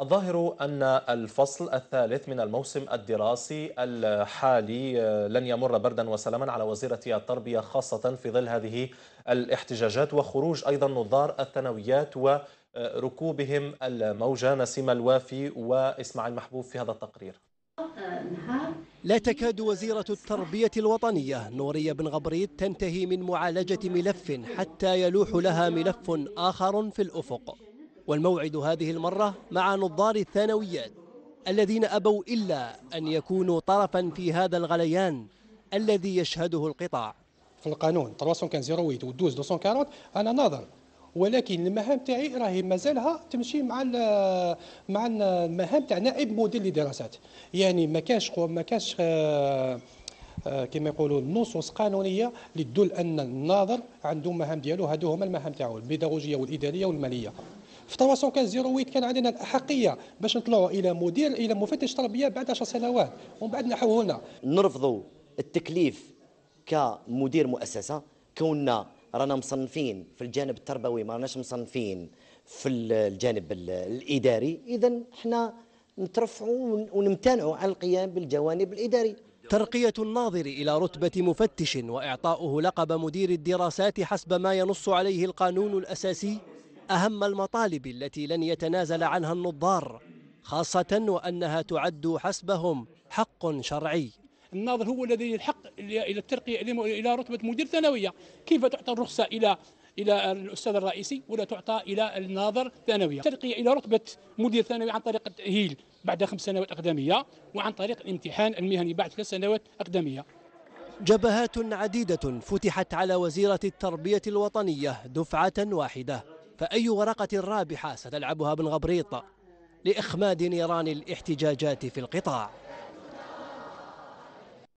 الظاهر أن الفصل الثالث من الموسم الدراسي الحالي آه، لن يمر بردا وسلاما على وزيرة التربية خاصة في ظل هذه الاحتجاجات وخروج أيضا نظار الثانويات وركوبهم الموجة نسيم الوافي وإسماعيل محبوب في هذا التقرير لا تكاد وزيرة التربية الوطنية نورية بن غبريد تنتهي من معالجة ملف حتى يلوح لها ملف آخر في الأفق والموعد هذه المرة مع نظار الثانويات الذين أبوا إلا أن يكونوا طرفا في هذا الغليان الذي يشهده القطاع في القانون 315 و 240 أنا ناظر ولكن المهام تاعي راهي مازالها تمشي مع مع المهام تاع نائب مدير للدراسات يعني ما كانش ما كانش آه، آه، كما يقولوا نصوص قانونيه اللي تدل ان الناظر عنده مهام ديالو هادو هما المهام تاعو البيداغوجيه والاداريه والماليه في طواسون كان كان عندنا الاحقيه باش نطلعوا الى مدير الى مفتش تربيه بعد 10 سنوات ومن بعد لنا نرفضوا التكليف كمدير مؤسسه كوننا رانا مصنفين في الجانب التربوي ما راناش مصنفين في الجانب الاداري اذا احنا نترفعوا ونمتنعوا عن القيام بالجوانب الاداري ترقية الناظر إلى رتبة مفتش وإعطاؤه لقب مدير الدراسات حسب ما ينص عليه القانون الأساسي أهم المطالب التي لن يتنازل عنها النظار خاصة وأنها تعد حسبهم حق شرعي الناظر هو الذي الحق الى الترقيه الى رتبه مدير ثانويه كيف تعطى الرخصه الى الى الاستاذ الرئيسي ولا تعطى الى الناظر ثانويه ترقيه الى رتبه مدير ثانوي عن طريق التاهيل بعد خمس سنوات اقدميه وعن طريق الامتحان المهني بعد ثلاث سنوات اقدميه جبهات عديده فتحت على وزيره التربيه الوطنيه دفعه واحده فأي ورقة رابحة ستلعبها بالغبريطة لإخماد نيران الاحتجاجات في القطاع